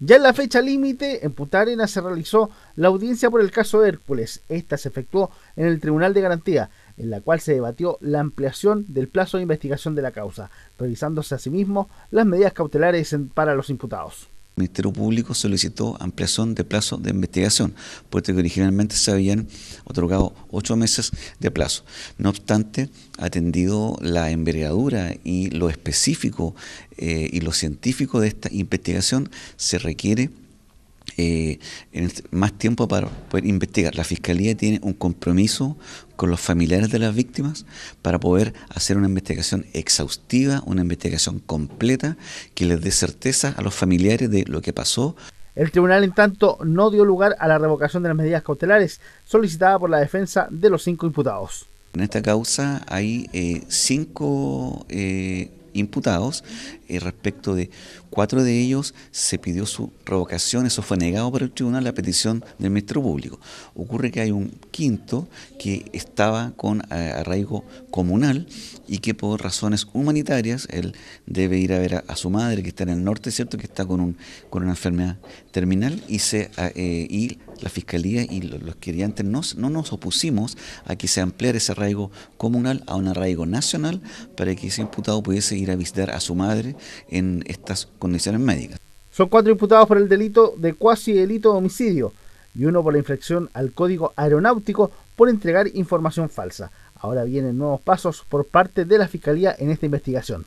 Ya en la fecha límite, en Putarena se realizó la audiencia por el caso Hércules. Esta se efectuó en el Tribunal de Garantía, en la cual se debatió la ampliación del plazo de investigación de la causa, revisándose asimismo las medidas cautelares para los imputados. Ministerio Público solicitó ampliación de plazo de investigación, puesto que originalmente se habían otorgado ocho meses de plazo. No obstante, atendido la envergadura y lo específico eh, y lo científico de esta investigación, se requiere eh, más tiempo para poder investigar. La Fiscalía tiene un compromiso con los familiares de las víctimas para poder hacer una investigación exhaustiva, una investigación completa que les dé certeza a los familiares de lo que pasó. El tribunal, en tanto, no dio lugar a la revocación de las medidas cautelares solicitada por la defensa de los cinco imputados. En esta causa hay eh, cinco eh, imputados, eh, respecto de cuatro de ellos se pidió su revocación, eso fue negado por el tribunal la petición del ministro Público. Ocurre que hay un quinto que estaba con eh, arraigo comunal y que por razones humanitarias él debe ir a ver a, su madre que está en el norte, ¿cierto? Que está con, un, con una enfermedad terminal y, se, eh, y la Fiscalía y los querellantes no, no nos opusimos a que se ampliara ese arraigo comunal a un arraigo nacional para que ese imputado pudiese ir a visitar a su madre en estas condiciones médicas. Son cuatro imputados por el delito de cuasi delito de homicidio y uno por la inflexión al código aeronáutico por entregar información falsa. Ahora vienen nuevos pasos por parte de la Fiscalía en esta investigación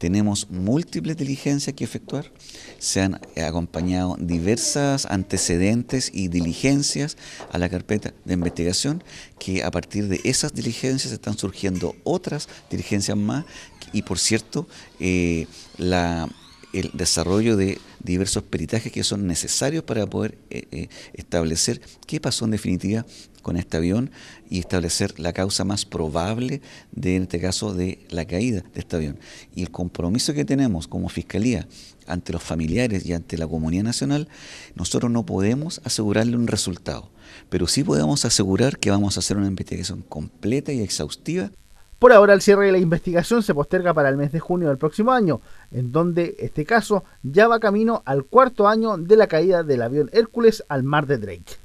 tenemos múltiples diligencias que efectuar. Se han acompañado diversas antecedentes y diligencias a la carpeta de investigación, que a partir de esas diligencias están surgiendo otras diligencias más. Y por cierto, eh, la, el desarrollo de diversos peritajes que son necesarios para poder eh, eh, establecer qué pasó en definitiva con este avión y establecer la causa más probable de, en este caso, de la caída de este avión. Y el compromiso que tenemos como Fiscalía ante los familiares y ante la comunidad nacional, nosotros no podemos asegurarle un resultado, pero sí podemos asegurar que vamos a hacer una investigación completa y exhaustiva por ahora el cierre de la investigación se posterga para el mes de junio del próximo año, en donde este caso ya va camino al cuarto año de la caída del avión Hércules al mar de Drake.